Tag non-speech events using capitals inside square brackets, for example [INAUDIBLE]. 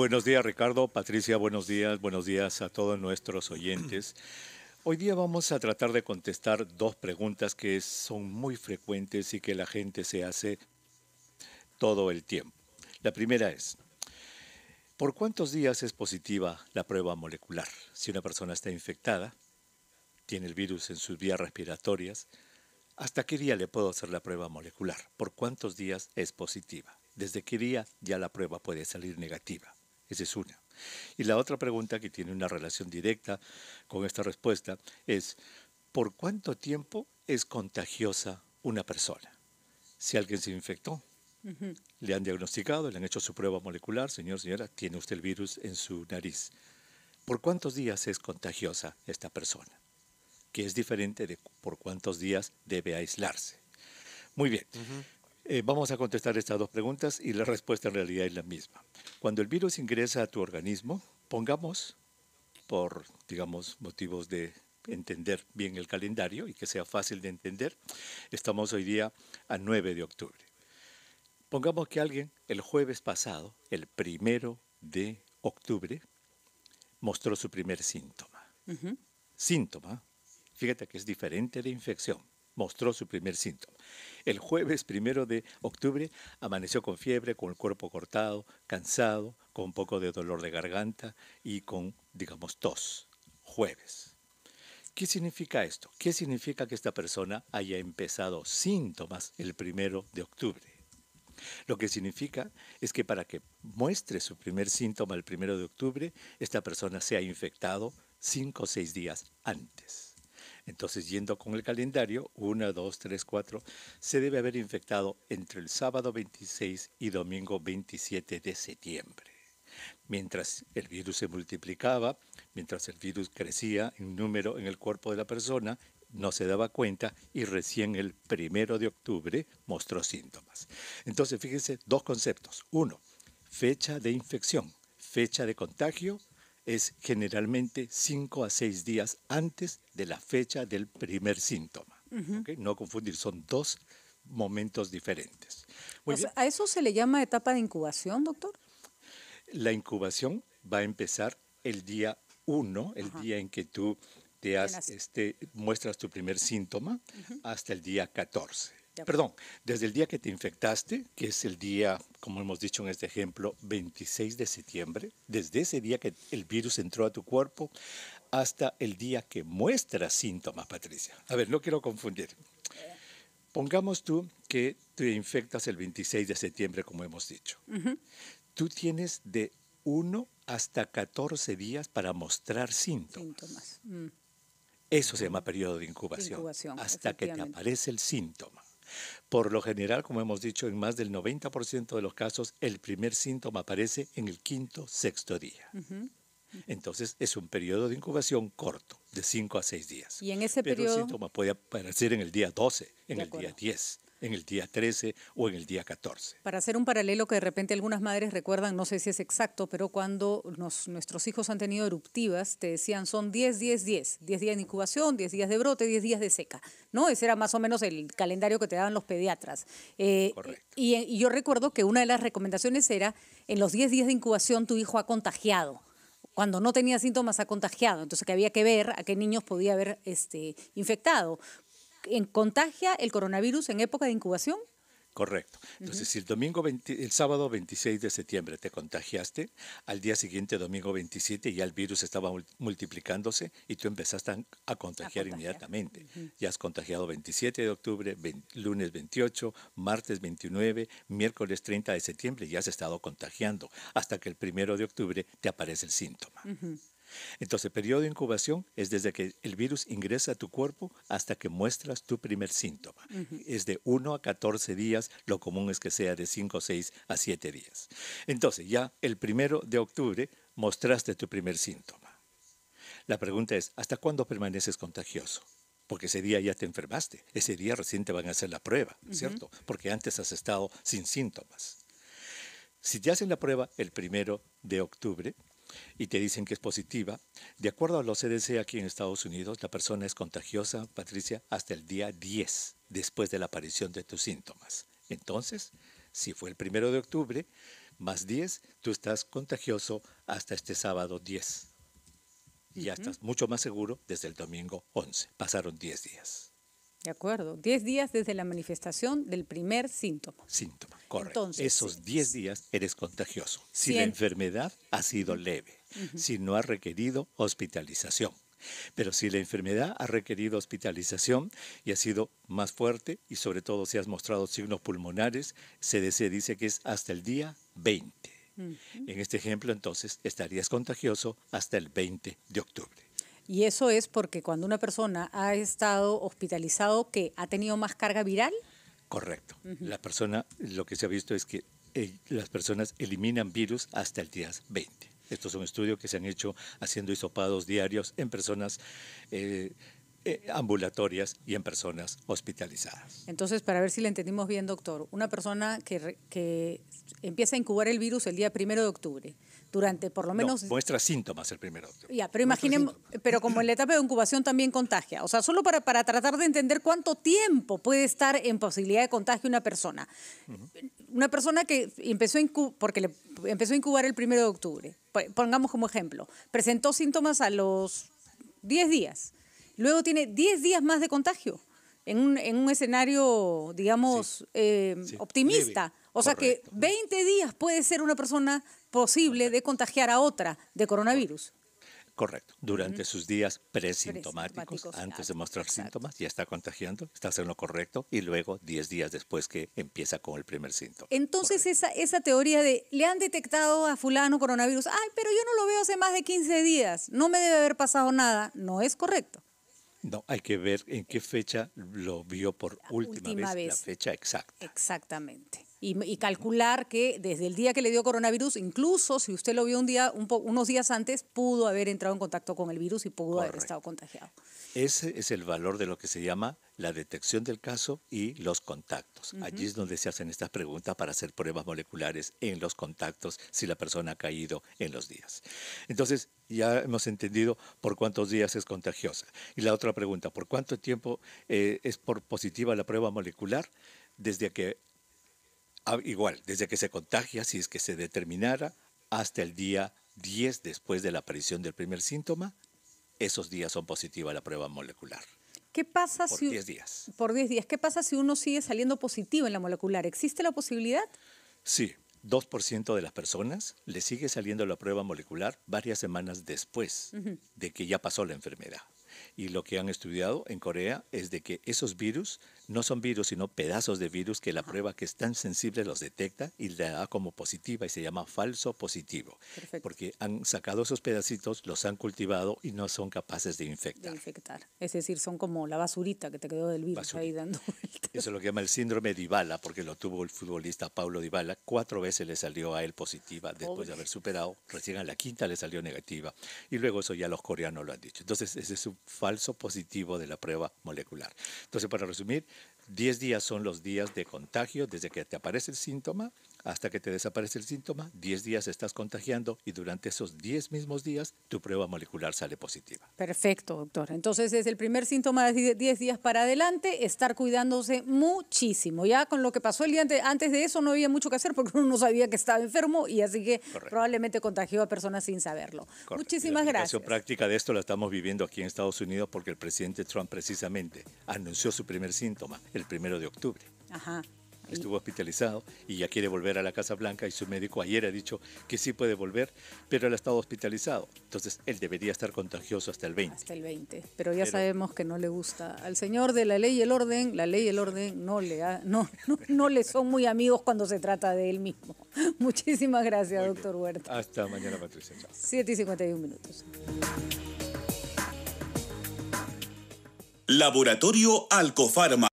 Buenos días, Ricardo. Patricia, buenos días. Buenos días a todos nuestros oyentes. [CLEARS THROAT] Hoy día vamos a tratar de contestar dos preguntas que son muy frecuentes y que la gente se hace todo el tiempo. La primera es, ¿por cuántos días es positiva la prueba molecular? Si una persona está infectada, tiene el virus en sus vías respiratorias, ¿hasta qué día le puedo hacer la prueba molecular? ¿Por cuántos días es positiva? ¿Desde qué día ya la prueba puede salir negativa? Esa es una. Y la otra pregunta que tiene una relación directa con esta respuesta es, ¿por cuánto tiempo es contagiosa una persona? Si alguien se infectó, le han diagnosticado, le han hecho su prueba molecular, señor, señora, tiene usted el virus en su nariz. ¿Por cuántos días es contagiosa esta persona? Que es diferente de por cuántos días debe aislarse. Muy bien. Eh, vamos a contestar estas dos preguntas y la respuesta en realidad es la misma. Cuando el virus ingresa a tu organismo, pongamos, por, digamos, motivos de entender bien el calendario y que sea fácil de entender, estamos hoy día a 9 de octubre. Pongamos que alguien el jueves pasado, el primero de octubre, mostró su primer síntoma. Síntoma, fíjate que es diferente de infección mostró su primer síntoma. El jueves primero de octubre amaneció con fiebre, con el cuerpo cortado, cansado, con un poco de dolor de garganta y con, digamos, tos. Jueves. ¿Qué significa esto? ¿Qué significa que esta persona haya empezado síntomas el primero de octubre? Lo que significa es que para que muestre su primer síntoma el primero de octubre, esta persona se ha infectado cinco o seis días antes. Entonces, yendo con el calendario, 1, 2, 3, 4, se debe haber infectado entre el sábado 26 y domingo 27 de septiembre. Mientras el virus se multiplicaba, mientras el virus crecía en número en el cuerpo de la persona, no se daba cuenta y recién el primero de octubre mostró síntomas. Entonces, fíjense, dos conceptos. Uno, fecha de infección, fecha de contagio es generalmente cinco a seis días antes de la fecha del primer síntoma. No confundir, son dos momentos diferentes. ¿A eso se le llama etapa de incubación, doctor? La incubación va a empezar el día 1, el día en que tú te has, este, muestras tu primer síntoma, hasta el día 14 perdón, desde el día que te infectaste, que es el día, como hemos dicho en este ejemplo, 26 de septiembre, desde ese día que el virus entró a tu cuerpo hasta el día que muestras síntomas, Patricia. A ver, no quiero confundir. Pongamos tú que te infectas el 26 de septiembre, como hemos dicho. Tú tienes de 1 hasta 14 días para mostrar síntomas. Mm. Eso se llama periodo de incubación hasta que te aparece el síntoma. Por lo general, como hemos dicho, en más del 90% de los casos el primer síntoma aparece en el quinto, sexto día. Entonces es un periodo de incubación corto, de 5 a 6 días. Y en ese Pero el síntoma puede aparecer en el día 12, en el día 10, en el día 13 o en el día 14. Para hacer un paralelo que de repente algunas madres recuerdan, no sé si es exacto, pero cuando nuestros hijos han tenido eruptivas, te decían son 10, 10, 10, 10 días de incubación, 10 días de brote, 10 días de seca, ¿no? Ese era más o menos el calendario que te daban los pediatras. Eh, Correcto. Y, yo recuerdo que una de las recomendaciones era, en los 10 días de incubación tu hijo ha contagiado cuando no tenía síntomas ha contagiado, entonces que había que ver a qué niños podía haber este, infectado en, contagia el coronavirus en época de incubación. Correcto. Entonces, si el domingo el sábado 26 de septiembre te contagiaste, al día siguiente, domingo 27, ya el virus estaba multiplicándose y tú empezaste a, contagiar, inmediatamente. Ya has contagiado 27 de octubre, lunes 28, martes 29, miércoles 30 de septiembre, ya has estado contagiando hasta que el primero de octubre te aparece el síntoma. Entonces, el periodo de incubación es desde que el virus ingresa a tu cuerpo hasta que muestras tu primer síntoma. Es de 1 a 14 días, lo común es que sea de 5, 6 a 7 días. Entonces, ya el primero de octubre mostraste tu primer síntoma. La pregunta es, ¿hasta cuándo permaneces contagioso? porque ese día ya te enfermaste, ese día recién te van a hacer la prueba, ¿cierto? Porque antes has estado sin síntomas. Si te hacen la prueba el primero de octubre, y te dicen que es positiva, de acuerdo a los CDC aquí en Estados Unidos, la persona es contagiosa, Patricia, hasta el día 10 después de la aparición de tus síntomas. Entonces, si fue el primero de octubre, más 10, tú estás contagioso hasta este sábado 10. Y ya estás mucho más seguro desde el domingo 11. Pasaron 10 días. De acuerdo, 10 días desde la manifestación del primer síntoma. Síntoma, correcto. Entonces, Esos 10 días eres contagioso. Si la enfermedad ha sido leve, si no ha requerido hospitalización. Pero si la enfermedad ha requerido hospitalización y ha sido más fuerte y sobre todo si has mostrado signos pulmonares, CDC dice que es hasta el día 20. En este ejemplo entonces estarías contagioso hasta el 20 de octubre. Y eso es porque cuando una persona ha estado hospitalizado, que ha tenido más carga viral. Correcto. La persona, lo que se ha visto es que eh, las personas eliminan virus hasta el día 20. Estos son estudios que se han hecho haciendo hisopados diarios en personas eh, eh, ambulatorias y en personas hospitalizadas. Entonces, para ver si le entendimos bien, doctor, una persona que, que empieza a incubar el virus el día primero de octubre, durante por lo menos... muestra síntomas el primero de octubre. Ya, pero imaginen, pero como en la etapa de incubación también contagia, o sea, solo para, para tratar de entender cuánto tiempo puede estar en posibilidad de contagio una persona. Una persona que empezó porque le empezó a incubar el primero de octubre, pongamos como ejemplo, presentó síntomas a los 10 días luego tiene 10 días más de contagio. En un, escenario, digamos, eh, optimista. O sea que 20 días puede ser una persona posible de contagiar a otra de coronavirus. Correcto. Durante sus días presintomáticos, antes de mostrar síntomas, ya está contagiando, está haciendo lo correcto y luego 10 días después que empieza con el primer síntoma. Entonces esa, esa, teoría de le han detectado a fulano coronavirus, ay, pero yo no lo veo hace más de 15 días, no me debe haber pasado nada, no es correcto. No, hay que ver en qué fecha lo vio por última, vez, la fecha exacta. Exactamente y, calcular que desde el día que le dio coronavirus, incluso si usted lo vio un día, unos días antes, pudo haber entrado en contacto con el virus y pudo haber estado contagiado. Ese es el valor de lo que se llama la detección del caso y los contactos. Allí es donde se hacen estas preguntas para hacer pruebas moleculares en los contactos si la persona ha caído en los días. Entonces, ya hemos entendido por cuántos días es contagiosa. Y la otra pregunta, ¿por cuánto tiempo eh, es positiva la prueba molecular? Desde que Ah, igual, desde que se contagia, si es que se determinara, hasta el día 10 después de la aparición del primer síntoma, esos días son positiva la prueba molecular. ¿Qué pasa si... días. Por 10 días. ¿Qué pasa si uno sigue saliendo positivo en la molecular? ¿Existe la posibilidad? Sí, 2% de las personas le sigue saliendo la prueba molecular varias semanas después de que ya pasó la enfermedad y lo que han estudiado en Corea es de que esos virus no son virus, sino pedazos de virus que la prueba que es tan sensible los detecta y la da como positiva y se llama falso positivo. Porque han sacado esos pedacitos, los han cultivado y no son capaces de infectar. De infectar. Es decir, son como la basurita que te quedó del virus ahí dando Eso es lo que llama el síndrome de Ibala, porque lo tuvo el futbolista Paulo Dybala. Cuatro veces le salió a él positiva después de haber superado. Recién a la quinta le salió negativa. Y luego eso ya los coreanos lo han dicho. Entonces, ese es un falso falso positivo de la prueba molecular. Entonces, para resumir, 10 días son los días de contagio desde que te aparece el síntoma hasta que te desaparece el síntoma, 10 días estás contagiando y durante esos 10 mismos días tu prueba molecular sale positiva. Perfecto, doctor. Entonces es el primer síntoma de 10 días para adelante, estar cuidándose muchísimo. Ya con lo que pasó el día antes, de eso no había mucho que hacer porque uno no sabía que estaba enfermo y así que probablemente contagió a personas sin saberlo. Muchísimas gracias. La práctica de esto la estamos viviendo aquí en Estados Unidos porque el presidente Trump precisamente anunció su primer síntoma el primero de octubre. Ajá estuvo hospitalizado y ya quiere volver a la Casa Blanca y su médico ayer ha dicho que sí puede volver, pero él ha estado hospitalizado. Entonces, él debería estar contagioso hasta el 20. Hasta el 20, pero ya sabemos que no le gusta. Al señor de la ley y el orden, la ley y el orden no le, no, no, le son muy amigos cuando se trata de él mismo. [LAUGHS] Muchísimas gracias, doctor Huerta. Hasta mañana, Patricia. Chao. 7 y 51 minutos. Laboratorio Alcofarma.